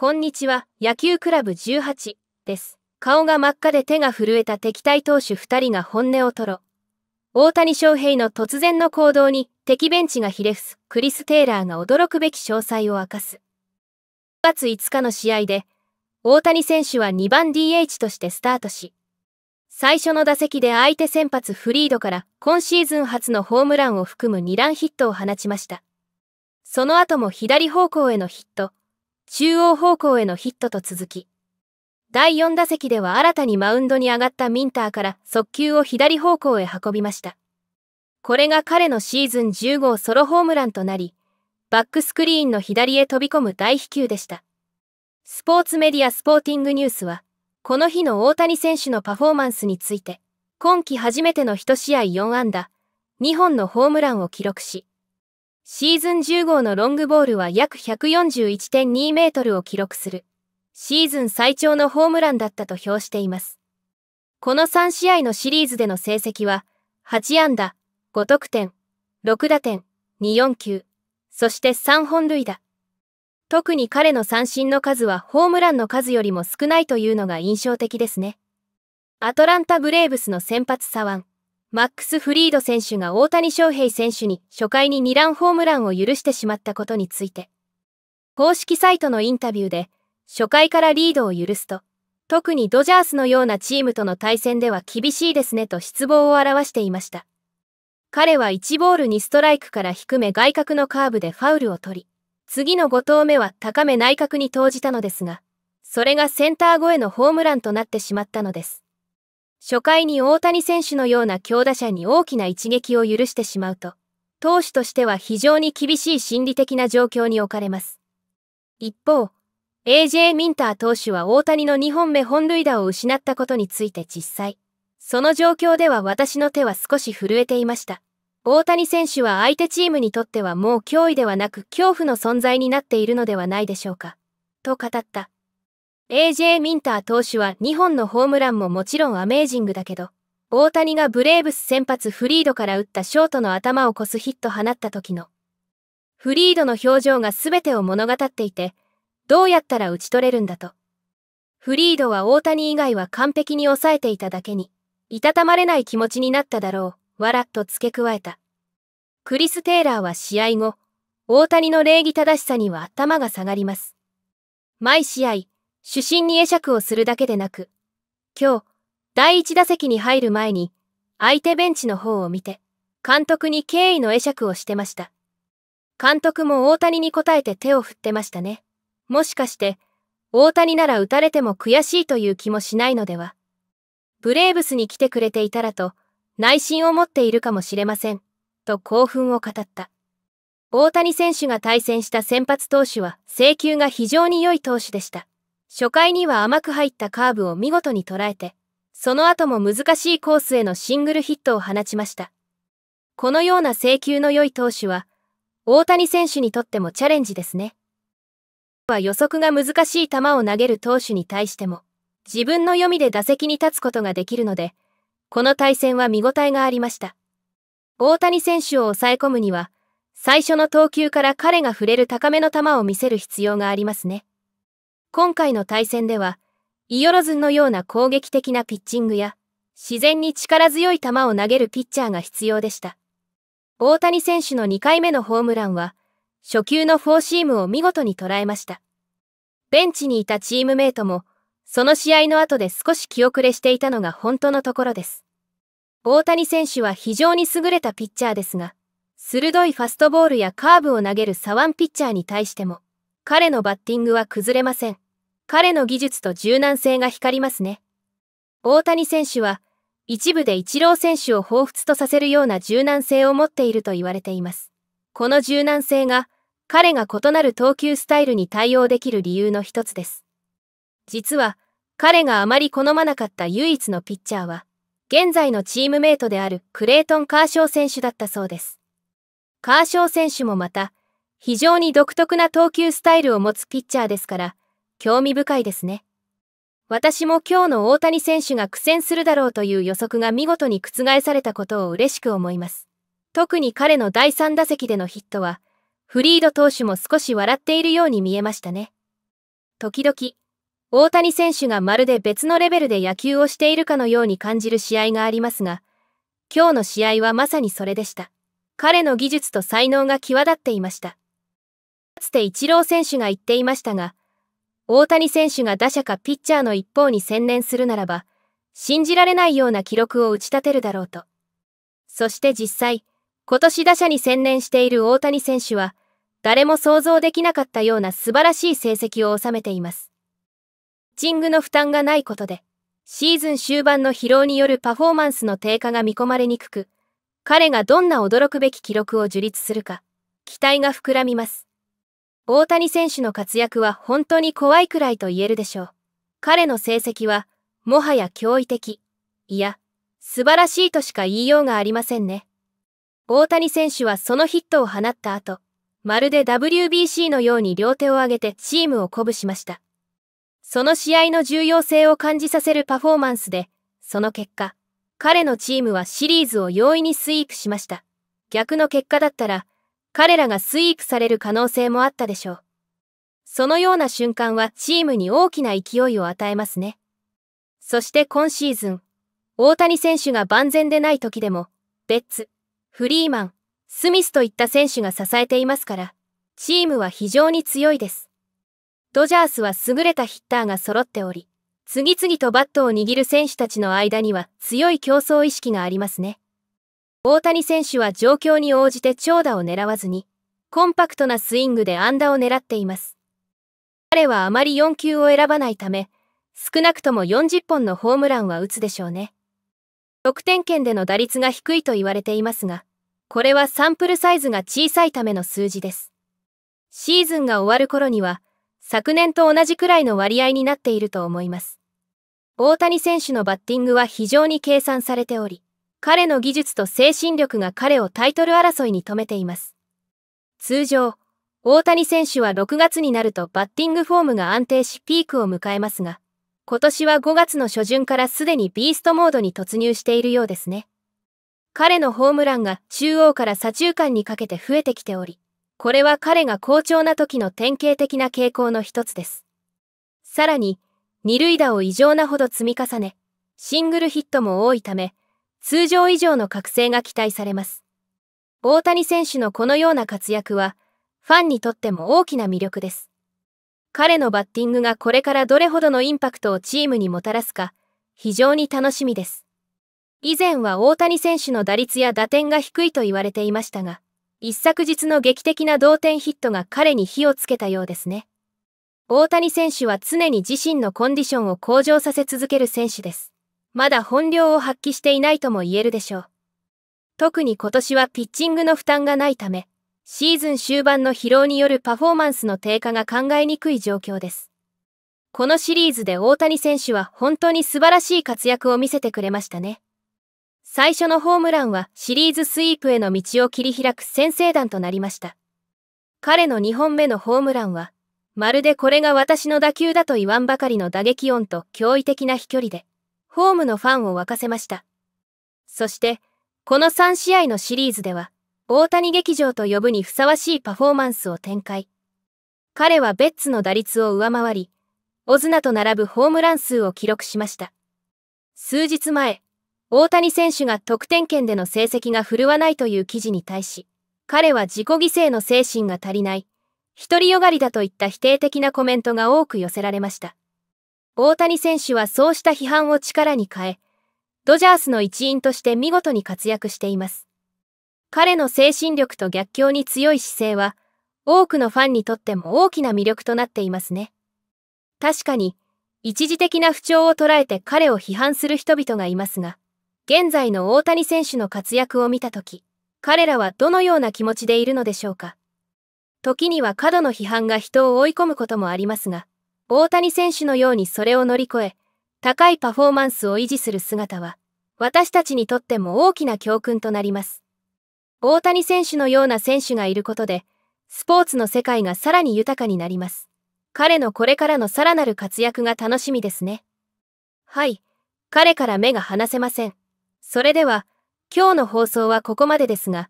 こんにちは、野球クラブ18です。顔が真っ赤で手が震えた敵対投手2人が本音を吐露。大谷翔平の突然の行動に敵ベンチがひれ伏すクリス・テイラーが驚くべき詳細を明かす。9月5日の試合で、大谷選手は2番 DH としてスタートし、最初の打席で相手先発フリードから今シーズン初のホームランを含む2ランヒットを放ちました。その後も左方向へのヒット、中央方向へのヒットと続き、第4打席では新たにマウンドに上がったミンターから速球を左方向へ運びました。これが彼のシーズン10号ソロホームランとなり、バックスクリーンの左へ飛び込む大飛球でした。スポーツメディアスポーティングニュースは、この日の大谷選手のパフォーマンスについて、今季初めての1試合4安打、2本のホームランを記録し、シーズン10号のロングボールは約141.2メートルを記録する、シーズン最長のホームランだったと評しています。この3試合のシリーズでの成績は、8安打、5得点、6打点、2 4球、そして3本塁打。特に彼の三振の数はホームランの数よりも少ないというのが印象的ですね。アトランタ・ブレーブスの先発左腕、マックス・フリード選手が大谷翔平選手に初回に2ランホームランを許してしまったことについて、公式サイトのインタビューで、初回からリードを許すと、特にドジャースのようなチームとの対戦では厳しいですねと失望を表していました。彼は1ボール2ストライクから低め外角のカーブでファウルを取り、次の5投目は高め内角に投じたのですが、それがセンター越えのホームランとなってしまったのです。初回に大谷選手のような強打者に大きな一撃を許してしまうと、投手としては非常に厳しい心理的な状況に置かれます。一方、AJ ミンター投手は大谷の2本目本塁打を失ったことについて実際、その状況では私の手は少し震えていました。大谷選手は相手チームにとってはもう脅威ではなく恐怖の存在になっているのではないでしょうか。と語った。AJ ミンター投手は2本のホームランももちろんアメージングだけど、大谷がブレーブス先発フリードから打ったショートの頭を越すヒット放った時の、フリードの表情が全てを物語っていて、どうやったら打ち取れるんだと。フリードは大谷以外は完璧に抑えていただけに、いたたまれない気持ちになっただろう、わらっと付け加えた。クリス・テイラーは試合後、大谷の礼儀正しさには頭が下がります。毎試合、主審に会釈をするだけでなく、今日、第一打席に入る前に、相手ベンチの方を見て、監督に敬意の会釈をしてました。監督も大谷に答えて手を振ってましたね。もしかして、大谷なら打たれても悔しいという気もしないのでは。ブレーブスに来てくれていたらと、内心を持っているかもしれません、と興奮を語った。大谷選手が対戦した先発投手は、請球が非常に良い投手でした。初回には甘く入ったカーブを見事に捉えて、その後も難しいコースへのシングルヒットを放ちました。このような制球の良い投手は、大谷選手にとってもチャレンジですね。は予測が難しい球を投げる投手に対しても、自分の読みで打席に立つことができるので、この対戦は見応えがありました。大谷選手を抑え込むには、最初の投球から彼が触れる高めの球を見せる必要がありますね。今回の対戦では、イオロズンのような攻撃的なピッチングや、自然に力強い球を投げるピッチャーが必要でした。大谷選手の2回目のホームランは、初球のフォーシームを見事に捉えました。ベンチにいたチームメイトも、その試合の後で少し気遅れしていたのが本当のところです。大谷選手は非常に優れたピッチャーですが、鋭いファストボールやカーブを投げるサワンピッチャーに対しても、彼のバッティングは崩れません。彼の技術と柔軟性が光りますね。大谷選手は、一部でイチロー選手を彷彿とさせるような柔軟性を持っていると言われています。この柔軟性が、彼が異なる投球スタイルに対応できる理由の一つです。実は、彼があまり好まなかった唯一のピッチャーは、現在のチームメイトであるクレイトン・カーショー選手だったそうです。カーショー選手もまた、非常に独特な投球スタイルを持つピッチャーですから、興味深いですね。私も今日の大谷選手が苦戦するだろうという予測が見事に覆されたことを嬉しく思います。特に彼の第3打席でのヒットは、フリード投手も少し笑っているように見えましたね。時々、大谷選手がまるで別のレベルで野球をしているかのように感じる試合がありますが、今日の試合はまさにそれでした。彼の技術と才能が際立っていました。つてイチロー選手が言っていましたが、大谷選手が打者かピッチャーの一方に専念するならば、信じられないような記録を打ち立てるだろうと。そして実際、今年打者に専念している大谷選手は、誰も想像できなかったような素晴らしい成績を収めています。チングの負担がないことで、シーズン終盤の疲労によるパフォーマンスの低下が見込まれにくく、彼がどんな驚くべき記録を樹立するか、期待が膨らみます。大谷選手の活躍は本当に怖いくらいと言えるでしょう。彼の成績は、もはや驚異的。いや、素晴らしいとしか言いようがありませんね。大谷選手はそのヒットを放った後、まるで WBC のように両手を上げてチームを鼓舞しました。その試合の重要性を感じさせるパフォーマンスで、その結果、彼のチームはシリーズを容易にスイープしました。逆の結果だったら、彼らがスイークされる可能性もあったでしょう。そのような瞬間はチームに大きな勢いを与えますね。そして今シーズン、大谷選手が万全でない時でも、ベッツ、フリーマン、スミスといった選手が支えていますから、チームは非常に強いです。ドジャースは優れたヒッターが揃っており、次々とバットを握る選手たちの間には強い競争意識がありますね。大谷選手は状況に応じて長打を狙わずに、コンパクトなスイングで安打を狙っています。彼はあまり4球を選ばないため、少なくとも40本のホームランは打つでしょうね。得点圏での打率が低いと言われていますが、これはサンプルサイズが小さいための数字です。シーズンが終わる頃には、昨年と同じくらいの割合になっていると思います。大谷選手のバッティングは非常に計算されており、彼の技術と精神力が彼をタイトル争いに止めています。通常、大谷選手は6月になるとバッティングフォームが安定しピークを迎えますが、今年は5月の初旬からすでにビーストモードに突入しているようですね。彼のホームランが中央から左中間にかけて増えてきており、これは彼が好調な時の典型的な傾向の一つです。さらに、二塁打を異常なほど積み重ね、シングルヒットも多いため、通常以上の覚醒が期待されます。大谷選手のこのような活躍は、ファンにとっても大きな魅力です。彼のバッティングがこれからどれほどのインパクトをチームにもたらすか、非常に楽しみです。以前は大谷選手の打率や打点が低いと言われていましたが、一昨日の劇的な同点ヒットが彼に火をつけたようですね。大谷選手は常に自身のコンディションを向上させ続ける選手です。まだ本領を発揮していないとも言えるでしょう。特に今年はピッチングの負担がないため、シーズン終盤の疲労によるパフォーマンスの低下が考えにくい状況です。このシリーズで大谷選手は本当に素晴らしい活躍を見せてくれましたね。最初のホームランはシリーズスイープへの道を切り開く先制弾となりました。彼の2本目のホームランは、まるでこれが私の打球だと言わんばかりの打撃音と驚異的な飛距離で、ホームのファンを沸かせました。そして、この3試合のシリーズでは、大谷劇場と呼ぶにふさわしいパフォーマンスを展開。彼はベッツの打率を上回り、オズナと並ぶホームラン数を記録しました。数日前、大谷選手が得点圏での成績が振るわないという記事に対し、彼は自己犠牲の精神が足りない、独りよがりだといった否定的なコメントが多く寄せられました。大谷選手はそうした批判を力に変え、ドジャースの一員として見事に活躍しています。彼の精神力と逆境に強い姿勢は、多くのファンにとっても大きな魅力となっていますね。確かに、一時的な不調を捉えて彼を批判する人々がいますが、現在の大谷選手の活躍を見たとき、彼らはどのような気持ちでいるのでしょうか。時には過度の批判が人を追い込むこともありますが、大谷選手のようにそれを乗り越え、高いパフォーマンスを維持する姿は、私たちにとっても大きな教訓となります。大谷選手のような選手がいることで、スポーツの世界がさらに豊かになります。彼のこれからのさらなる活躍が楽しみですね。はい。彼から目が離せません。それでは、今日の放送はここまでですが、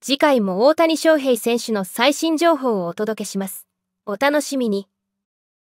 次回も大谷翔平選手の最新情報をお届けします。お楽しみに。